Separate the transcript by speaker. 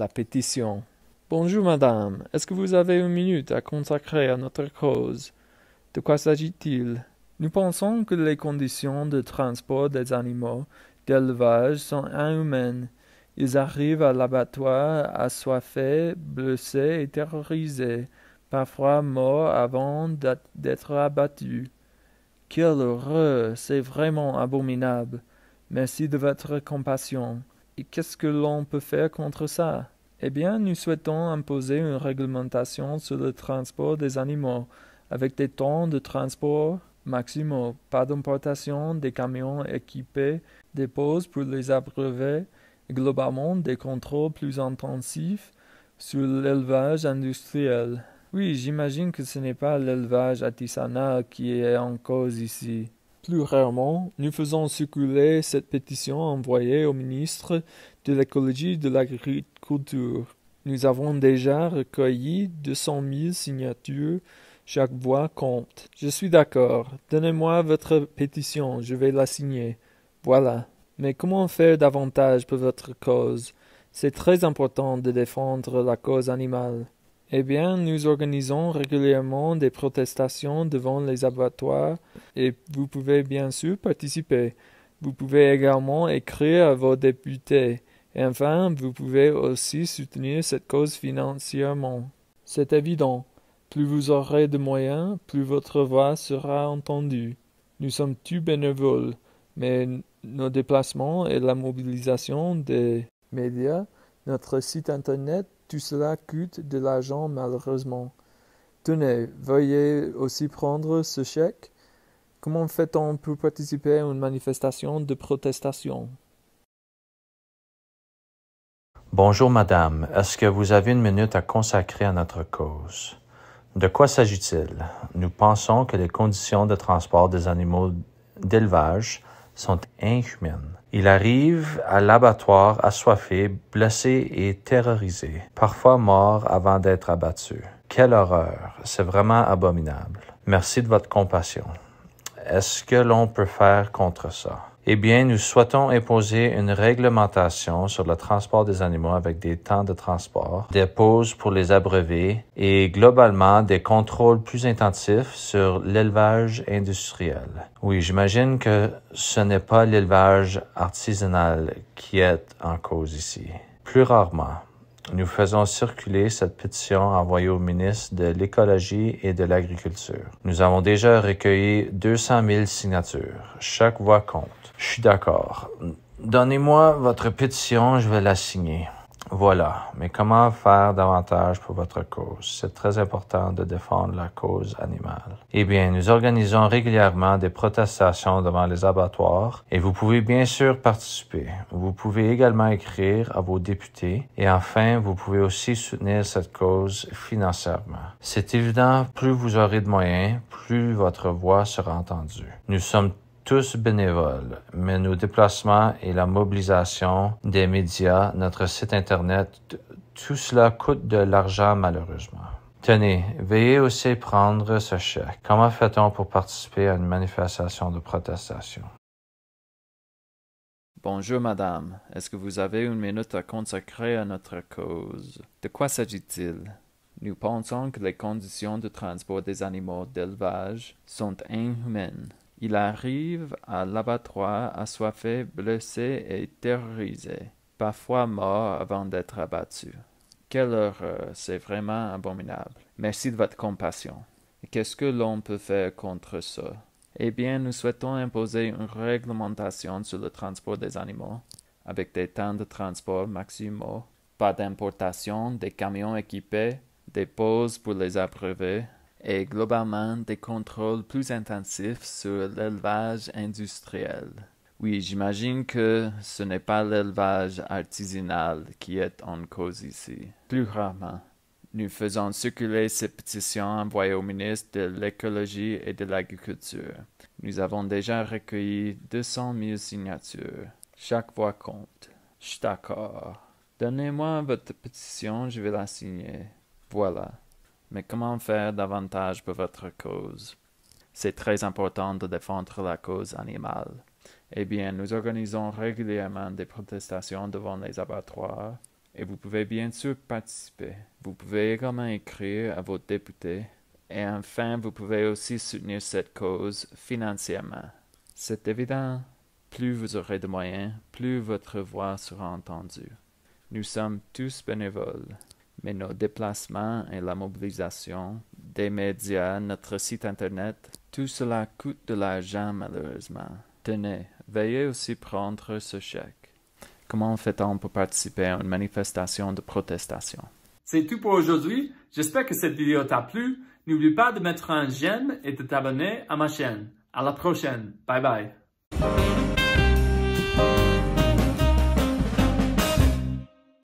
Speaker 1: la pétition. Bonjour madame, est-ce que vous avez une minute à consacrer à notre cause De quoi s'agit-il Nous pensons que les conditions de transport des animaux d'élevage sont inhumaines. Ils arrivent à l'abattoir assoiffés, blessés et terrorisés, parfois morts avant d'être abattus. Quel horreur, c'est vraiment abominable. Merci de votre compassion qu'est-ce que l'on peut faire contre ça Eh bien, nous souhaitons imposer une réglementation sur le transport des animaux, avec des temps de transport maximaux, pas d'importation des camions équipés, des pauses pour les abreuver, et globalement des contrôles plus intensifs sur l'élevage industriel. Oui, j'imagine que ce n'est pas l'élevage artisanal qui est en cause ici plus rarement, nous faisons circuler cette pétition envoyée au ministre de l'écologie et de l'agriculture. Nous avons déjà recueilli deux cent mille signatures. Chaque voix compte. Je suis d'accord. Donnez-moi votre pétition, je vais la signer. Voilà. Mais comment faire davantage pour votre cause C'est très important de défendre la cause animale. Eh bien, nous organisons régulièrement des protestations devant les abattoirs et vous pouvez bien sûr participer. Vous pouvez également écrire à vos députés. enfin, vous pouvez aussi soutenir cette cause financièrement. C'est évident. Plus vous aurez de moyens, plus votre voix sera entendue. Nous sommes tous bénévoles, mais nos déplacements et la mobilisation des médias, notre site internet tout cela coûte de l'argent malheureusement. Tenez, veuillez aussi prendre ce chèque. Comment fait-on pour participer à une manifestation de protestation
Speaker 2: Bonjour madame, est-ce que vous avez une minute à consacrer à notre cause De quoi s'agit-il Nous pensons que les conditions de transport des animaux d'élevage sont inhumaines. Il arrive à l'abattoir assoiffé, blessé et terrorisé, parfois mort avant d'être abattu. Quelle horreur, c'est vraiment abominable. Merci de votre compassion. Est-ce que l'on peut faire contre ça? eh bien, nous souhaitons imposer une réglementation sur le transport des animaux avec des temps de transport, des pauses pour les abreuver et globalement des contrôles plus intensifs sur l'élevage industriel. Oui, j'imagine que ce n'est pas l'élevage artisanal qui est en cause ici. Plus rarement. Nous faisons circuler cette pétition envoyée au ministre de l'Écologie et de l'Agriculture. Nous avons déjà recueilli 200 000 signatures. Chaque voix compte. Je suis d'accord. Donnez-moi votre pétition, je vais la signer. Voilà, mais comment faire davantage pour votre cause? C'est très important de défendre la cause animale. Eh bien, nous organisons régulièrement des protestations devant les abattoirs et vous pouvez bien sûr participer. Vous pouvez également écrire à vos députés et enfin, vous pouvez aussi soutenir cette cause financièrement. C'est évident, plus vous aurez de moyens, plus votre voix sera entendue. Nous sommes tous bénévoles, mais nos déplacements et la mobilisation des médias, notre site Internet, tout cela coûte de l'argent malheureusement. Tenez, veuillez aussi prendre ce chèque. Comment fait-on pour participer à une manifestation de protestation?
Speaker 3: Bonjour madame, est-ce que vous avez une minute à consacrer à notre cause? De quoi s'agit-il? Nous pensons que les conditions de transport des animaux d'élevage sont inhumaines. Il arrive à l'abattoir assoiffé, blessé et terrorisé, parfois mort avant d'être abattu. Quelle horreur, euh, c'est vraiment abominable. Merci de votre compassion. Qu'est-ce que l'on peut faire contre ça? Eh bien, nous souhaitons imposer une réglementation sur le transport des animaux, avec des temps de transport maximaux, pas d'importation des camions équipés, des pauses pour les abreuver, et globalement des contrôles plus intensifs sur l'élevage industriel. Oui, j'imagine que ce n'est pas l'élevage artisanal qui est en cause ici. Plus rarement. Nous faisons circuler ces pétitions envoyées au ministre de l'écologie et de l'agriculture. Nous avons déjà recueilli 200 000 signatures. Chaque voix compte. Je d'accord. Donnez-moi votre pétition, je vais la signer. Voilà. Mais comment faire davantage pour votre cause C'est très important de défendre la cause animale. Eh bien, nous organisons régulièrement des protestations devant les abattoirs et vous pouvez bien sûr participer. Vous pouvez également écrire à vos députés et enfin, vous pouvez aussi soutenir cette cause financièrement. C'est évident, plus vous aurez de moyens, plus votre voix sera entendue. Nous sommes tous bénévoles mais nos déplacements et la mobilisation des médias, notre site internet, tout cela coûte de l'argent malheureusement. Tenez, veuillez aussi prendre ce chèque. Comment fait-on pour participer à une manifestation de protestation?
Speaker 1: C'est tout pour aujourd'hui. J'espère que cette vidéo t'a plu. N'oublie pas de mettre un
Speaker 3: j'aime et de t'abonner à ma chaîne. À la prochaine. Bye bye.